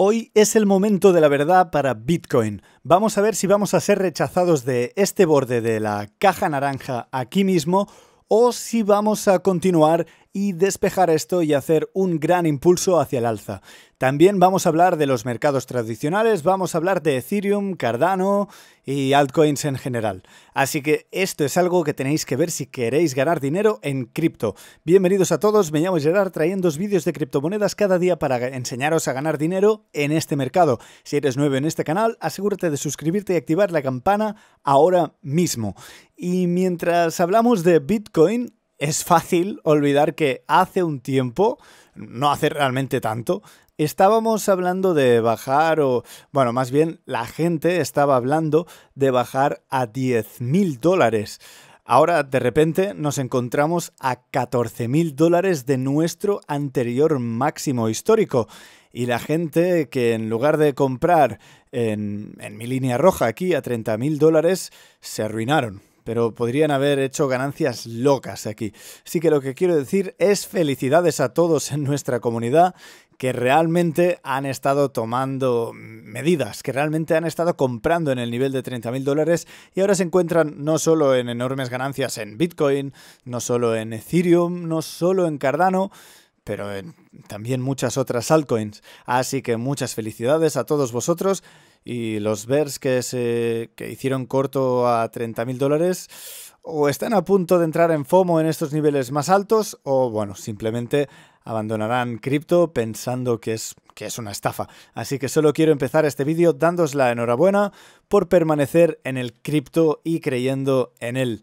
Hoy es el momento de la verdad para Bitcoin. Vamos a ver si vamos a ser rechazados de este borde de la caja naranja aquí mismo o si vamos a continuar y despejar esto y hacer un gran impulso hacia el alza. También vamos a hablar de los mercados tradicionales, vamos a hablar de Ethereum, Cardano y altcoins en general. Así que esto es algo que tenéis que ver si queréis ganar dinero en cripto. Bienvenidos a todos, me llamo Gerard, trayendo vídeos de criptomonedas cada día para enseñaros a ganar dinero en este mercado. Si eres nuevo en este canal, asegúrate de suscribirte y activar la campana ahora mismo. Y mientras hablamos de Bitcoin, es fácil olvidar que hace un tiempo, no hace realmente tanto, estábamos hablando de bajar o, bueno, más bien la gente estaba hablando de bajar a 10 mil dólares. Ahora de repente nos encontramos a 14 mil dólares de nuestro anterior máximo histórico. Y la gente que en lugar de comprar en, en mi línea roja aquí a 30 mil dólares, se arruinaron pero podrían haber hecho ganancias locas aquí. Así que lo que quiero decir es felicidades a todos en nuestra comunidad que realmente han estado tomando medidas, que realmente han estado comprando en el nivel de 30.000 dólares y ahora se encuentran no solo en enormes ganancias en Bitcoin, no solo en Ethereum, no solo en Cardano, pero en también muchas otras altcoins. Así que muchas felicidades a todos vosotros y los bers que, se, que hicieron corto a 30.000 dólares o están a punto de entrar en FOMO en estos niveles más altos o bueno, simplemente abandonarán cripto pensando que es, que es una estafa. Así que solo quiero empezar este vídeo dándos la enhorabuena por permanecer en el cripto y creyendo en él.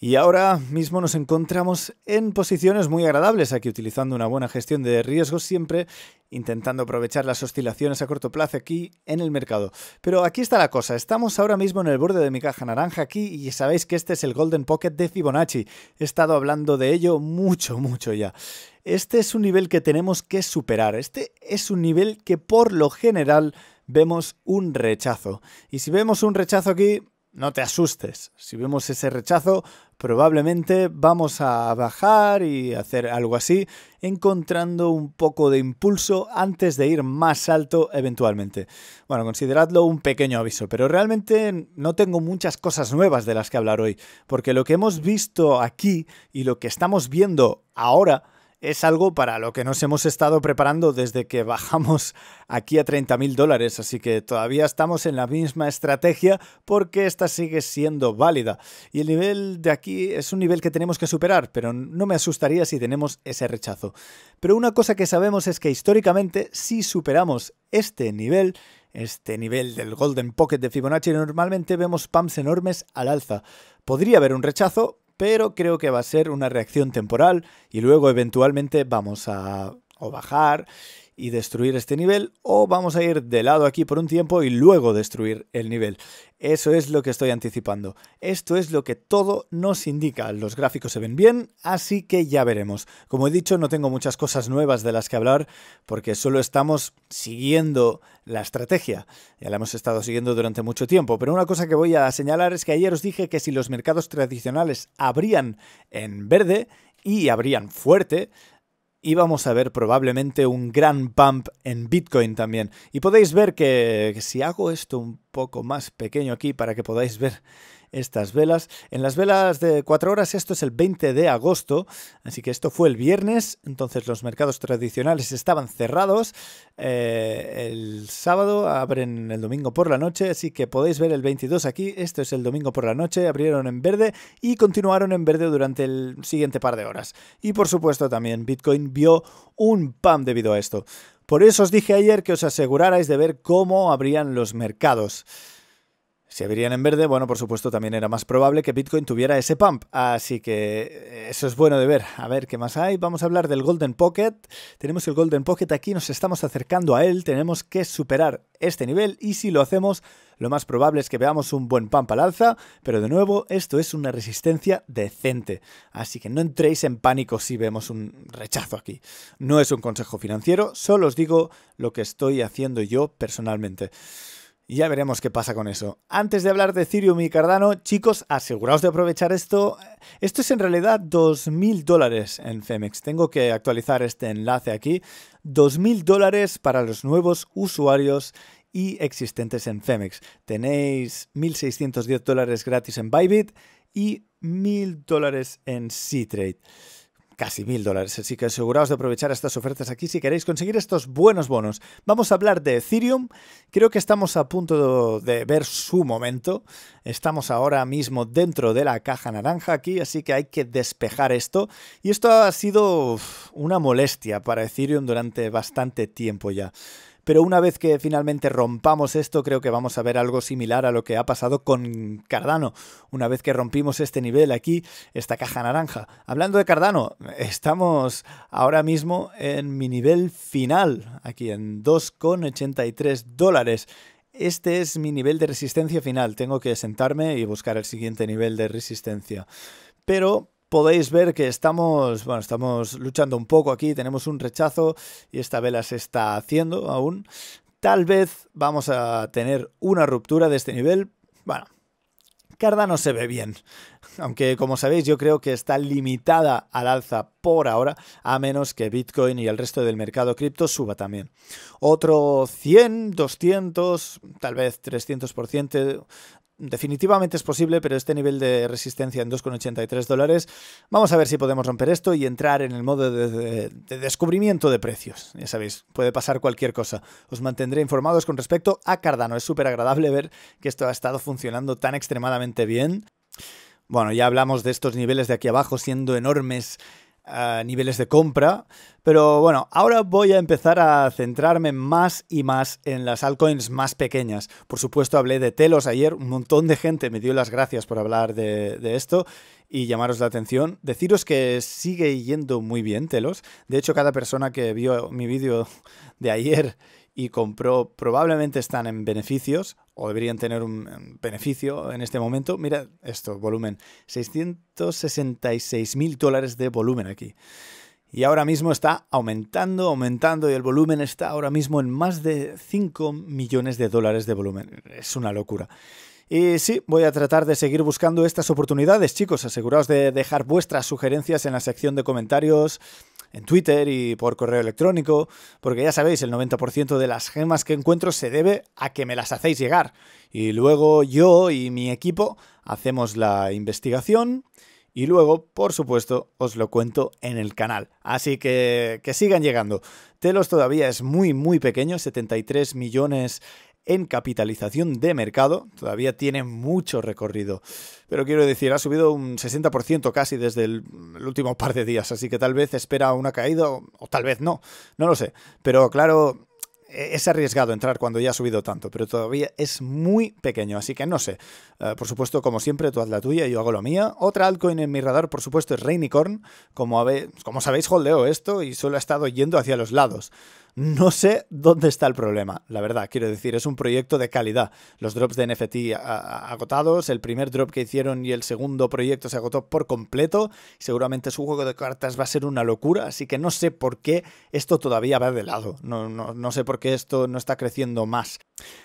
Y ahora mismo nos encontramos en posiciones muy agradables aquí utilizando una buena gestión de riesgos siempre, intentando aprovechar las oscilaciones a corto plazo aquí en el mercado. Pero aquí está la cosa, estamos ahora mismo en el borde de mi caja naranja aquí y sabéis que este es el Golden Pocket de Fibonacci. He estado hablando de ello mucho, mucho ya. Este es un nivel que tenemos que superar, este es un nivel que por lo general vemos un rechazo. Y si vemos un rechazo aquí, no te asustes. Si vemos ese rechazo, probablemente vamos a bajar y hacer algo así, encontrando un poco de impulso antes de ir más alto eventualmente. Bueno, consideradlo un pequeño aviso, pero realmente no tengo muchas cosas nuevas de las que hablar hoy, porque lo que hemos visto aquí y lo que estamos viendo ahora es algo para lo que nos hemos estado preparando desde que bajamos aquí a 30.000 mil dólares, así que todavía estamos en la misma estrategia porque esta sigue siendo válida. Y el nivel de aquí es un nivel que tenemos que superar, pero no me asustaría si tenemos ese rechazo. Pero una cosa que sabemos es que históricamente si superamos este nivel, este nivel del Golden Pocket de Fibonacci, normalmente vemos pumps enormes al alza. Podría haber un rechazo, pero creo que va a ser una reacción temporal y luego eventualmente vamos a o bajar y destruir este nivel o vamos a ir de lado aquí por un tiempo y luego destruir el nivel. Eso es lo que estoy anticipando. Esto es lo que todo nos indica. Los gráficos se ven bien, así que ya veremos. Como he dicho, no tengo muchas cosas nuevas de las que hablar porque solo estamos siguiendo la estrategia. Ya la hemos estado siguiendo durante mucho tiempo, pero una cosa que voy a señalar es que ayer os dije que si los mercados tradicionales abrían en verde y abrían fuerte, íbamos a ver probablemente un gran bump en Bitcoin también. Y podéis ver que, que si hago esto un poco más pequeño aquí para que podáis ver estas velas. En las velas de 4 horas esto es el 20 de agosto, así que esto fue el viernes, entonces los mercados tradicionales estaban cerrados. Eh, el sábado abren el domingo por la noche, así que podéis ver el 22 aquí, esto es el domingo por la noche, abrieron en verde y continuaron en verde durante el siguiente par de horas. Y por supuesto también Bitcoin vio un pam debido a esto. Por eso os dije ayer que os asegurarais de ver cómo abrían los mercados. Si abrirían en verde, bueno, por supuesto también era más probable que Bitcoin tuviera ese pump. Así que eh, eso es bueno de ver. A ver qué más hay. Vamos a hablar del Golden Pocket. Tenemos el Golden Pocket aquí, nos estamos acercando a él. Tenemos que superar este nivel y si lo hacemos, lo más probable es que veamos un buen pump al alza, pero de nuevo, esto es una resistencia decente. Así que no entréis en pánico si vemos un rechazo aquí. No es un consejo financiero, solo os digo lo que estoy haciendo yo personalmente. Ya veremos qué pasa con eso. Antes de hablar de Ethereum y Cardano, chicos, aseguraos de aprovechar esto. Esto es en realidad 2.000 dólares en Femex. Tengo que actualizar este enlace aquí. 2.000 dólares para los nuevos usuarios y existentes en Femex. Tenéis 1.610 dólares gratis en Bybit y 1.000 dólares en C-Trade casi mil dólares. Así que aseguraos de aprovechar estas ofertas aquí si queréis conseguir estos buenos bonos. Vamos a hablar de Ethereum. Creo que estamos a punto de ver su momento. Estamos ahora mismo dentro de la caja naranja aquí, así que hay que despejar esto. Y esto ha sido una molestia para Ethereum durante bastante tiempo ya pero una vez que finalmente rompamos esto, creo que vamos a ver algo similar a lo que ha pasado con Cardano. Una vez que rompimos este nivel aquí, esta caja naranja. Hablando de Cardano, estamos ahora mismo en mi nivel final, aquí en 2,83 dólares. Este es mi nivel de resistencia final. Tengo que sentarme y buscar el siguiente nivel de resistencia. Pero podéis ver que estamos, bueno, estamos luchando un poco aquí, tenemos un rechazo y esta vela se está haciendo aún. Tal vez vamos a tener una ruptura de este nivel. Bueno, Cardano se ve bien, aunque como sabéis yo creo que está limitada al alza por ahora, a menos que Bitcoin y el resto del mercado cripto suba también. Otro 100, 200, tal vez 300% definitivamente es posible, pero este nivel de resistencia en 2,83 dólares, vamos a ver si podemos romper esto y entrar en el modo de, descubrimiento de precios. Ya sabéis, puede pasar cualquier cosa. Os mantendré informados con respecto a Cardano. Es súper agradable ver que esto ha estado funcionando tan extremadamente bien. Bueno, ya hablamos de estos niveles de aquí abajo siendo enormes niveles de compra. Pero bueno, ahora voy a empezar a centrarme más y más en las altcoins más pequeñas. Por supuesto, hablé de Telos ayer, un montón de gente me dio las gracias por hablar de, de esto y llamaros la atención. Deciros que sigue yendo muy bien Telos. De hecho, cada persona que vio mi vídeo de ayer y compró probablemente están en beneficios o deberían tener un beneficio en este momento. Mira esto, volumen, 666 mil dólares de volumen aquí. Y ahora mismo está aumentando, aumentando y el volumen está ahora mismo en más de 5 millones de dólares de volumen. Es una locura. Y sí, voy a tratar de seguir buscando estas oportunidades, chicos. Aseguraos de dejar vuestras sugerencias en la sección de comentarios en Twitter y por correo electrónico, porque ya sabéis, el 90% de las gemas que encuentro se debe a que me las hacéis llegar. Y luego yo y mi equipo hacemos la investigación y luego, por supuesto, os lo cuento en el canal. Así que que sigan llegando. Telos todavía es muy, muy pequeño, 73 millones en capitalización de mercado, todavía tiene mucho recorrido, pero quiero decir, ha subido un 60% casi desde el, último par de días, así que tal vez espera una caída o, tal vez no, no lo sé, pero claro... E, es arriesgado entrar cuando ya ha subido tanto, pero todavía es muy pequeño, así que no sé. Eh, por supuesto, como siempre, tú haz la tuya, y yo hago la mía. Otra altcoin en mi radar, por supuesto, es Rainicorn. Como, como sabéis, holdeo esto y solo ha estado yendo hacia los lados. No sé dónde está el problema, la verdad. Quiero decir, es un proyecto de calidad. Los drops de NFT agotados, el primer drop que hicieron y el segundo proyecto se agotó por completo. Seguramente su juego de cartas va a ser una locura, así que no sé por qué esto todavía va de lado. No, no, no sé por qué esto no está creciendo más.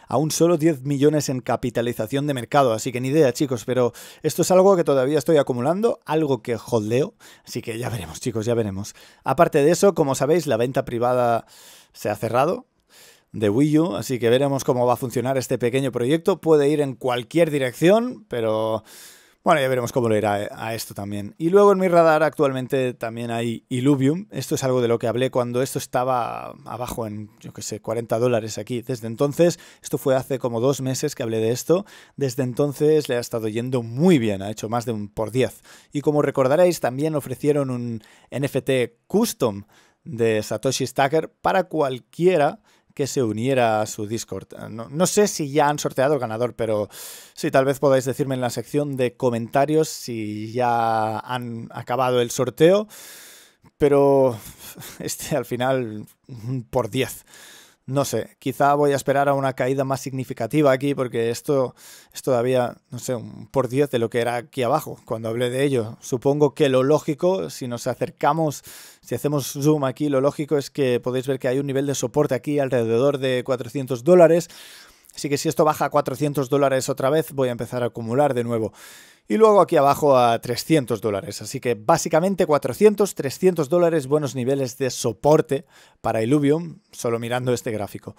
Aún solo 10 millones en capitalización de mercado, así que ni idea chicos, pero esto es algo que todavía estoy acumulando, algo que holdeo, así que ya veremos chicos, ya veremos. Aparte de eso, como sabéis, la venta privada se ha cerrado, de Wii U, así que veremos cómo va a funcionar este pequeño proyecto. Puede ir en cualquier dirección, pero bueno, ya veremos cómo le irá a esto también. Y luego en mi radar actualmente también hay Illuvium. Esto es algo de lo que hablé cuando esto estaba abajo en, yo qué sé, 40 dólares aquí. Desde entonces, esto fue hace como dos meses que hablé de esto. Desde entonces le ha estado yendo muy bien, ha hecho más de un por 10. Y como recordaréis, también ofrecieron un NFT custom de Satoshi Stacker para cualquiera que se uniera a su Discord. Ah, no, sé si ya han sorteado el ganador, pero sí, tal vez podáis decirme en la sección de comentarios si ya han acabado el sorteo. Pero este al final por 10 no sé, quizá voy a esperar a una caída más significativa aquí porque esto es todavía, no sé, un por 10 de lo que era aquí abajo cuando hablé de ello. Supongo que lo lógico, si nos acercamos, si hacemos zoom aquí, lo lógico es que podéis ver que hay un nivel de soporte aquí alrededor de 400 dólares. Así que si esto baja a 400 dólares otra vez, voy a empezar a acumular de nuevo. Y luego aquí abajo a 300 dólares. Así que básicamente 400, 300 dólares, buenos niveles de soporte para Illuvium, solo mirando este gráfico.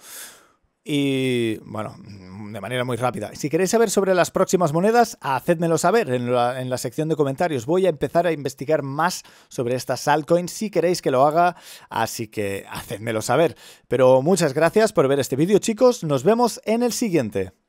Y bueno, de manera muy rápida. Si queréis saber sobre las próximas monedas, hacedmelo saber en la, sección de comentarios. Voy a empezar a investigar más sobre estas altcoins si queréis que lo haga, así que hacedmelo saber. Pero muchas gracias por ver este vídeo, chicos. Nos vemos en el siguiente.